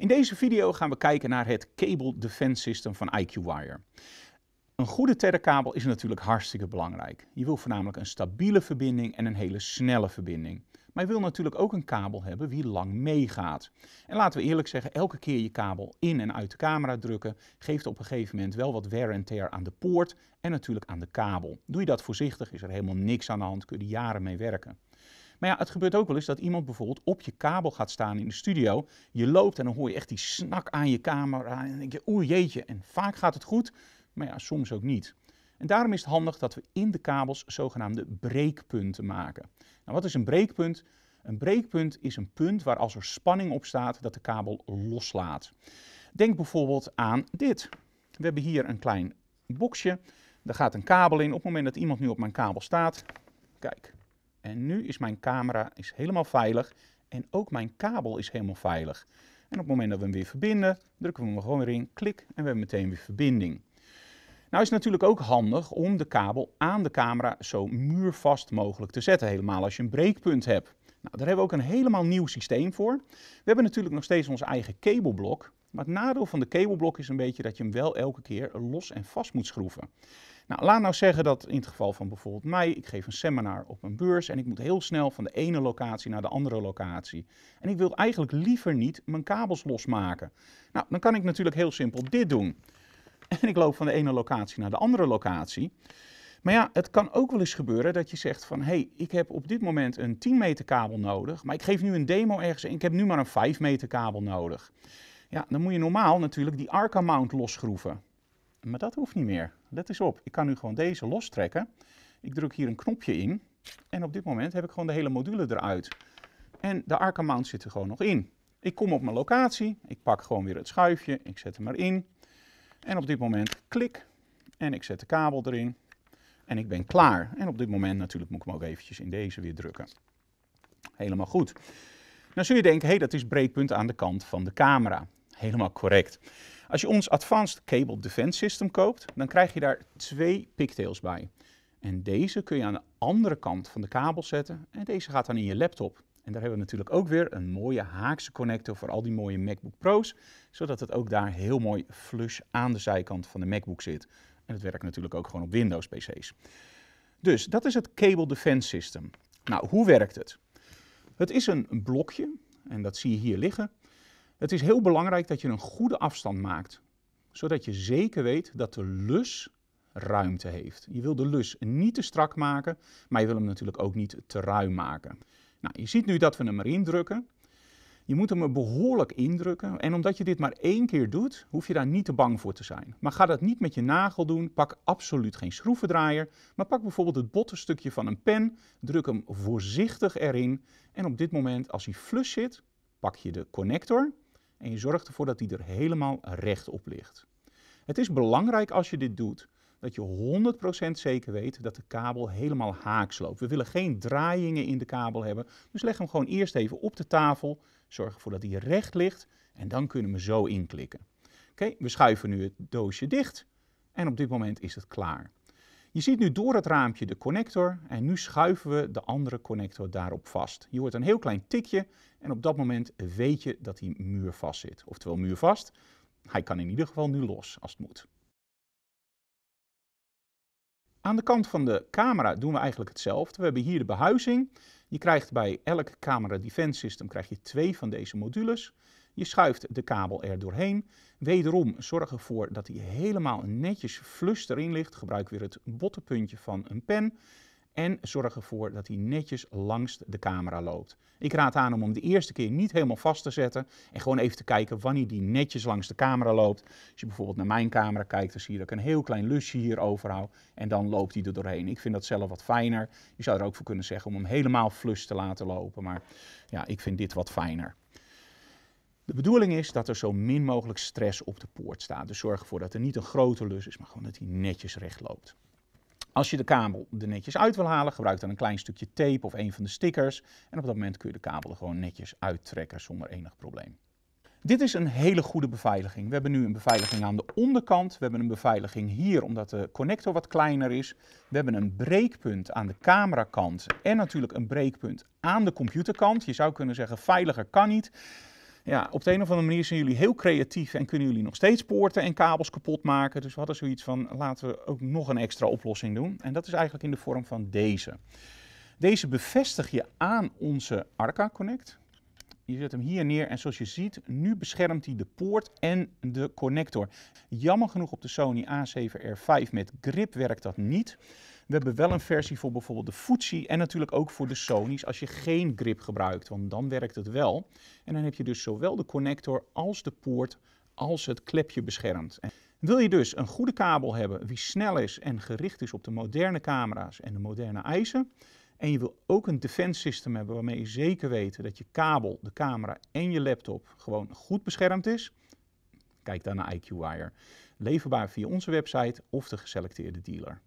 In deze video gaan we kijken naar het Cable Defense System van IQWire. Een goede terrekkabel is natuurlijk hartstikke belangrijk. Je wil voornamelijk een stabiele verbinding en een hele snelle verbinding. Maar je wil natuurlijk ook een kabel hebben die lang meegaat. En laten we eerlijk zeggen, elke keer je kabel in en uit de camera drukken, geeft op een gegeven moment wel wat wear and tear aan de poort en natuurlijk aan de kabel. Doe je dat voorzichtig, is er helemaal niks aan de hand, kun je jaren mee werken. Maar ja, het gebeurt ook wel eens dat iemand bijvoorbeeld op je kabel gaat staan in de studio. Je loopt en dan hoor je echt die snak aan je camera. En dan denk je, oei jeetje. En vaak gaat het goed, maar ja, soms ook niet. En daarom is het handig dat we in de kabels zogenaamde breekpunten maken. Nou, wat is een breekpunt? Een breekpunt is een punt waar als er spanning op staat dat de kabel loslaat. Denk bijvoorbeeld aan dit. We hebben hier een klein boxje. Daar gaat een kabel in. Op het moment dat iemand nu op mijn kabel staat, kijk, en nu is mijn camera is helemaal veilig en ook mijn kabel is helemaal veilig. En op het moment dat we hem weer verbinden, drukken we hem gewoon weer in, klik en we hebben meteen weer verbinding. Nou is het natuurlijk ook handig om de kabel aan de camera zo muurvast mogelijk te zetten, helemaal als je een breekpunt hebt. Nou, daar hebben we ook een helemaal nieuw systeem voor. We hebben natuurlijk nog steeds ons eigen kabelblok, maar het nadeel van de kabelblok is een beetje dat je hem wel elke keer los en vast moet schroeven. Nou, laat nou zeggen dat in het geval van bijvoorbeeld mij, ik geef een seminar op een beurs en ik moet heel snel van de ene locatie naar de andere locatie. En ik wil eigenlijk liever niet mijn kabels losmaken. Nou, dan kan ik natuurlijk heel simpel dit doen. En ik loop van de ene locatie naar de andere locatie. Maar ja, het kan ook wel eens gebeuren dat je zegt van... hé, hey, ik heb op dit moment een 10 meter kabel nodig... maar ik geef nu een demo ergens en ik heb nu maar een 5 meter kabel nodig. Ja, dan moet je normaal natuurlijk die arcamount Mount losgroeven. Maar dat hoeft niet meer. Let eens op, ik kan nu gewoon deze lostrekken. Ik druk hier een knopje in en op dit moment heb ik gewoon de hele module eruit. En de arcamount zit er gewoon nog in. Ik kom op mijn locatie, ik pak gewoon weer het schuifje, ik zet hem erin. En op dit moment klik en ik zet de kabel erin en ik ben klaar. En op dit moment natuurlijk moet ik hem ook eventjes in deze weer drukken. Helemaal goed. Dan nou zul je denken, hé, hey, dat is breekpunt aan de kant van de camera helemaal correct. Als je ons Advanced Cable Defense System koopt, dan krijg je daar twee pigtails bij. En deze kun je aan de andere kant van de kabel zetten en deze gaat dan in je laptop. En daar hebben we natuurlijk ook weer een mooie haakse connector voor al die mooie MacBook Pro's, zodat het ook daar heel mooi flush aan de zijkant van de MacBook zit. En het werkt natuurlijk ook gewoon op Windows PC's. Dus dat is het Cable Defense System. Nou, hoe werkt het? Het is een blokje, en dat zie je hier liggen, het is heel belangrijk dat je een goede afstand maakt, zodat je zeker weet dat de lus ruimte heeft. Je wil de lus niet te strak maken, maar je wil hem natuurlijk ook niet te ruim maken. Nou, je ziet nu dat we hem erin drukken. Je moet hem er behoorlijk indrukken. En omdat je dit maar één keer doet, hoef je daar niet te bang voor te zijn. Maar ga dat niet met je nagel doen. Pak absoluut geen schroevendraaier. Maar pak bijvoorbeeld het bottenstukje van een pen. Druk hem voorzichtig erin. En op dit moment, als hij flush zit, pak je de connector en je zorgt ervoor dat die er helemaal recht op ligt. Het is belangrijk als je dit doet dat je 100% zeker weet dat de kabel helemaal haaks loopt. We willen geen draaiingen in de kabel hebben, dus leg hem gewoon eerst even op de tafel. Zorg ervoor dat hij recht ligt en dan kunnen we zo inklikken. Oké, we schuiven nu het doosje dicht en op dit moment is het klaar. Je ziet nu door het raampje de connector en nu schuiven we de andere connector daarop vast. Je hoort een heel klein tikje en op dat moment weet je dat die muur vast zit. Oftewel muur vast, hij kan in ieder geval nu los als het moet. Aan de kant van de camera doen we eigenlijk hetzelfde. We hebben hier de behuizing. Je krijgt bij elk camera defense system krijg je twee van deze modules. Je schuift de kabel er doorheen. Wederom zorg ervoor dat hij helemaal netjes flus erin ligt. Gebruik weer het bottenpuntje van een pen. En zorg ervoor dat hij netjes langs de camera loopt. Ik raad aan om hem de eerste keer niet helemaal vast te zetten. En gewoon even te kijken wanneer die netjes langs de camera loopt. Als je bijvoorbeeld naar mijn camera kijkt, dan zie je dat ik een heel klein lusje hier overhoud. En dan loopt hij er doorheen. Ik vind dat zelf wat fijner. Je zou er ook voor kunnen zeggen om hem helemaal flus te laten lopen. Maar ja, ik vind dit wat fijner. De bedoeling is dat er zo min mogelijk stress op de poort staat. Dus zorg ervoor dat er niet een grote lus is, maar gewoon dat hij netjes recht loopt. Als je de kabel er netjes uit wil halen, gebruik dan een klein stukje tape of een van de stickers. En op dat moment kun je de kabel er gewoon netjes uittrekken zonder enig probleem. Dit is een hele goede beveiliging. We hebben nu een beveiliging aan de onderkant. We hebben een beveiliging hier omdat de connector wat kleiner is. We hebben een breekpunt aan de camerakant en natuurlijk een breekpunt aan de computerkant. Je zou kunnen zeggen veiliger kan niet ja, op de een of andere manier zijn jullie heel creatief en kunnen jullie nog steeds poorten en kabels kapot maken. Dus we hadden zoiets van laten we ook nog een extra oplossing doen. En dat is eigenlijk in de vorm van deze. Deze bevestig je aan onze Arca Connect. Je zet hem hier neer en zoals je ziet, nu beschermt hij de poort en de connector. Jammer genoeg op de Sony A7R5 met grip werkt dat niet. We hebben wel een versie voor bijvoorbeeld de Fuji en natuurlijk ook voor de Sony's als je geen grip gebruikt, want dan werkt het wel. En dan heb je dus zowel de connector als de poort als het klepje beschermd. En wil je dus een goede kabel hebben die snel is en gericht is op de moderne camera's en de moderne eisen, en je wil ook een defense system hebben waarmee je zeker weet dat je kabel, de camera en je laptop gewoon goed beschermd is, kijk dan naar IQ Wire, Leverbaar via onze website of de geselecteerde dealer.